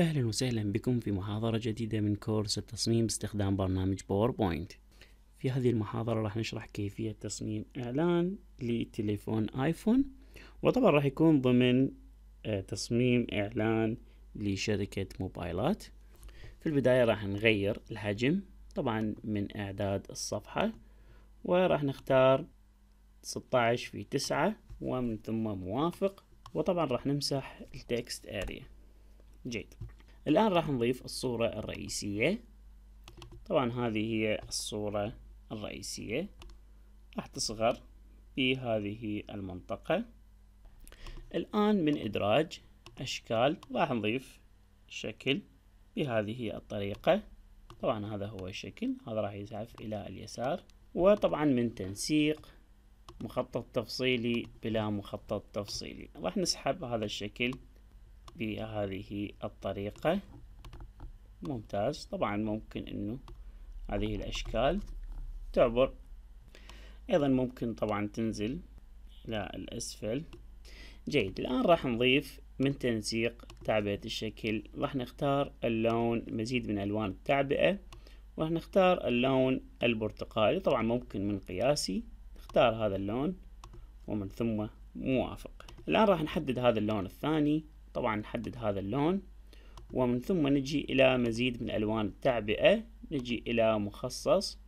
أهلا وسهلا بكم في محاضرة جديدة من كورس التصميم باستخدام برنامج باوربوينت في هذه المحاضرة راح نشرح كيفية تصميم إعلان لتليفون آيفون وطبعا راح يكون ضمن آه، تصميم إعلان لشركة موبايلات في البداية راح نغير الحجم طبعا من إعداد الصفحة وراح نختار 16 في 9 ومن ثم موافق وطبعا راح نمسح التكست اريا جيد الآن راح نضيف الصورة الرئيسية طبعا هذه هي الصورة الرئيسية راح تصغر في هذه المنطقة الآن من إدراج أشكال راح نضيف شكل بهذه الطريقة طبعا هذا هو الشكل هذا راح يزحف إلى اليسار وطبعا من تنسيق مخطط تفصيلي بلا مخطط تفصيلي راح نسحب هذا الشكل بهذه الطريقة ممتاز طبعا ممكن انه هذه الاشكال تعبر ايضا ممكن طبعا تنزل الى الاسفل جيد الان راح نضيف من تنسيق تعبئة الشكل راح نختار اللون مزيد من الوان التعبئة وراح نختار اللون البرتقالي طبعا ممكن من قياسي نختار هذا اللون ومن ثم موافق الان راح نحدد هذا اللون الثاني طبعا نحدد هذا اللون ومن ثم نجي إلى مزيد من ألوان التعبئة نجي إلى مخصص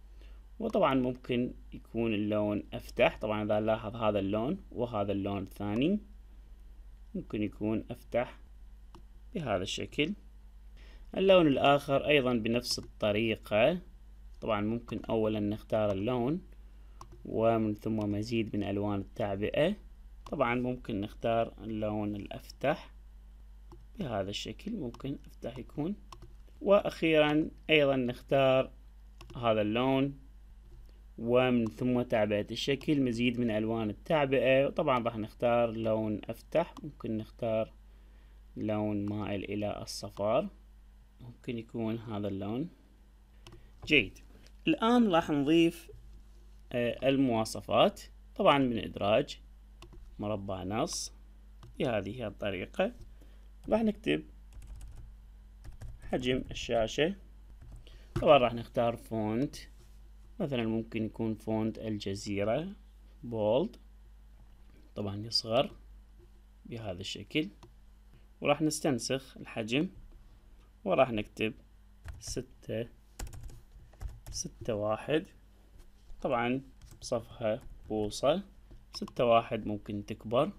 وطبعا ممكن يكون اللون أفتح طبعا إذا نلاحظ هذا اللون وهذا اللون الثاني ممكن يكون أفتح بهذا الشكل اللون الآخر أيضا بنفس الطريقة طبعا ممكن أولا نختار اللون ومن ثم مزيد من ألوان التعبئة طبعا ممكن نختار اللون الأفتح بهذا الشكل ممكن افتح يكون واخيرا ايضا نختار هذا اللون ومن ثم تعبئة الشكل مزيد من الوان التعبئة وطبعا راح نختار لون افتح ممكن نختار لون مائل الى الصفار ممكن يكون هذا اللون جيد الآن راح نضيف آه، المواصفات طبعا من إدراج مربع نص بهذه الطريقة راح نكتب حجم الشاشة طبعا راح نختار فونت مثلا ممكن يكون فونت الجزيرة بولد طبعا يصغر بهذا الشكل وراح نستنسخ الحجم وراح نكتب ستة ستة واحد طبعا صفحة بوصة ستة واحد ممكن تكبر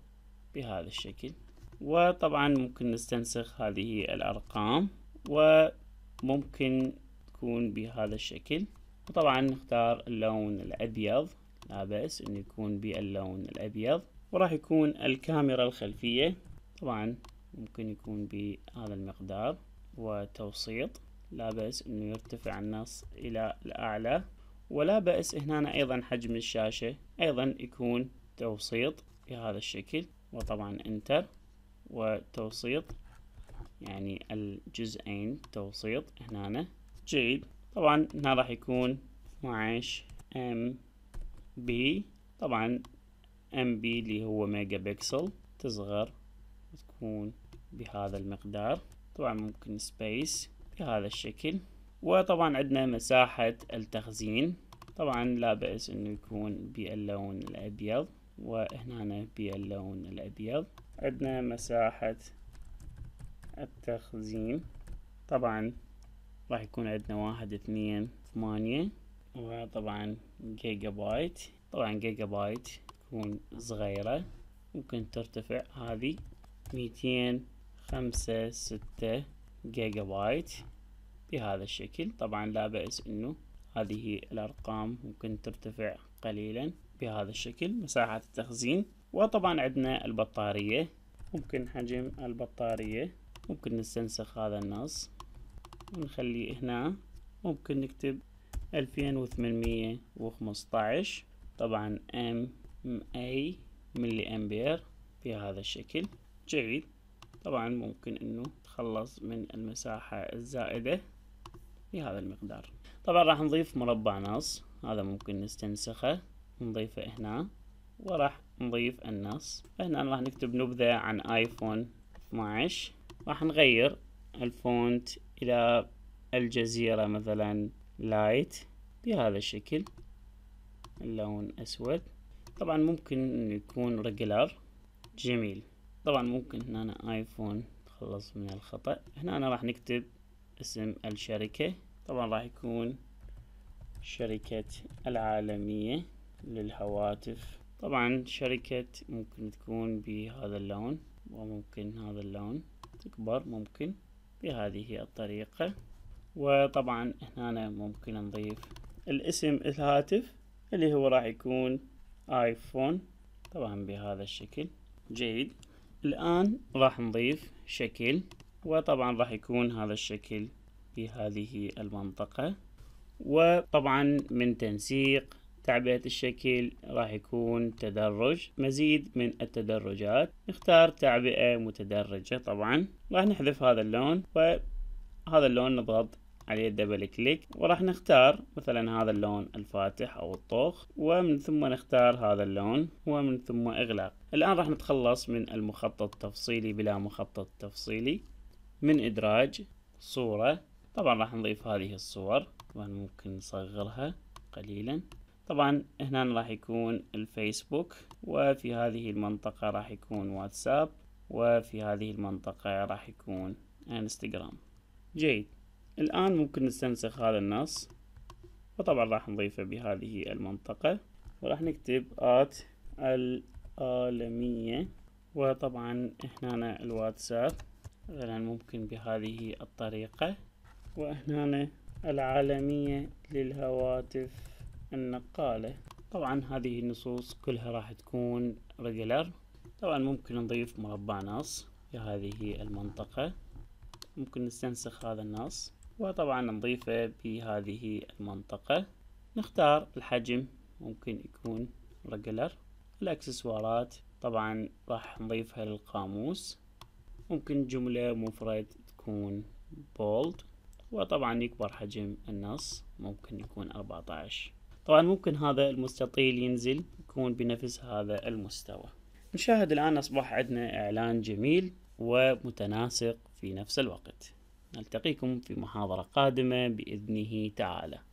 بهذا الشكل وطبعا ممكن نستنسخ هذه الأرقام وممكن تكون بهذا الشكل وطبعا نختار اللون الأبيض لا بأس أن يكون باللون الأبيض وراح يكون الكاميرا الخلفية طبعا ممكن يكون بهذا المقدار وتوسيط لا بأس أنه يرتفع النص إلى الأعلى ولا بأس هنا أيضا حجم الشاشة أيضا يكون توسيط بهذا الشكل وطبعا انتر وتوسيط يعني الجزئين توسيط هنا جيد طبعا هنا راح يكون 12 ام بي طبعا ام بي اللي هو ميجا بكسل تصغر تكون بهذا المقدار طبعا ممكن سبيس بهذا الشكل وطبعا عندنا مساحة التخزين طبعا لا بأس انه يكون باللون الابيض وهنا باللون الأبيض عندنا مساحة التخزين طبعا راح يكون عندنا واحد اثنين ثمانية وطبعا جيجا بايت طبعا جيجا بايت تكون صغيرة ممكن ترتفع هذه ميتين خمسة ستة جيجا بايت بهذا الشكل طبعا لا بأس انه هذه الارقام ممكن ترتفع قليلا بهذا الشكل مساحة التخزين وطبعا عندنا البطارية ممكن حجم البطارية ممكن نستنسخ هذا النص ونخليه هنا ممكن نكتب ألفين وثمانمية وخمسطعش طبعا ام اي ملي امبير بهذا الشكل جيد طبعا ممكن انه نتخلص من المساحة الزائدة بهذا المقدار طبعا راح نضيف مربع نص هذا ممكن نستنسخه نضيفه هنا وراح نضيف النص هنا راح نكتب نبذة عن ايفون 12 راح نغير الفونت الى الجزيرة مثلا لايت بهذا الشكل اللون اسود طبعا ممكن انه يكون ريجلر جميل طبعا ممكن هنا أنا ايفون تخلص من الخطأ هنا أنا راح نكتب اسم الشركة طبعا راح يكون شركة العالمية للهواتف طبعا شركة ممكن تكون بهذا اللون وممكن هذا اللون تكبر ممكن بهذه الطريقة وطبعا هنا ممكن نضيف الاسم الهاتف اللي هو راح يكون ايفون طبعا بهذا الشكل جيد الآن راح نضيف شكل وطبعا راح يكون هذا الشكل في هذه المنطقة وطبعا من تنسيق تعبئة الشكل راح يكون تدرج مزيد من التدرجات نختار تعبئة متدرجة طبعا راح نحذف هذا اللون وهذا اللون نضغط عليه دبل كليك وراح نختار مثلا هذا اللون الفاتح او الطوخ ومن ثم نختار هذا اللون ومن ثم اغلاق الان راح نتخلص من المخطط التفصيلي بلا مخطط تفصيلي من ادراج صورة طبعا راح نضيف هذه الصور طبعا ممكن نصغرها قليلا طبعا هنا راح يكون الفيسبوك وفي هذه المنطقة راح يكون واتساب وفي هذه المنطقة راح يكون انستغرام جيد الآن ممكن نستنسخ هذا النص وطبعا راح نضيفه بهذه المنطقة وراح نكتب آت العالمية وطبعا هنا الواتساب مثلا ممكن بهذه الطريقة وهنا العالمية للهواتف النقالة طبعا هذه النصوص كلها راح تكون ريجولار طبعا ممكن نضيف مربع نص في هذه المنطقة ممكن نستنسخ هذا النص وطبعا نضيفه بهذه المنطقة نختار الحجم ممكن يكون ريجولار الاكسسوارات طبعا راح نضيفها للقاموس ممكن جملة مفرد تكون بولد وطبعا يكبر حجم النص ممكن يكون 14 طبعا ممكن هذا المستطيل ينزل يكون بنفس هذا المستوى نشاهد الآن أصبح عندنا إعلان جميل ومتناسق في نفس الوقت نلتقيكم في محاضرة قادمة بإذنه تعالى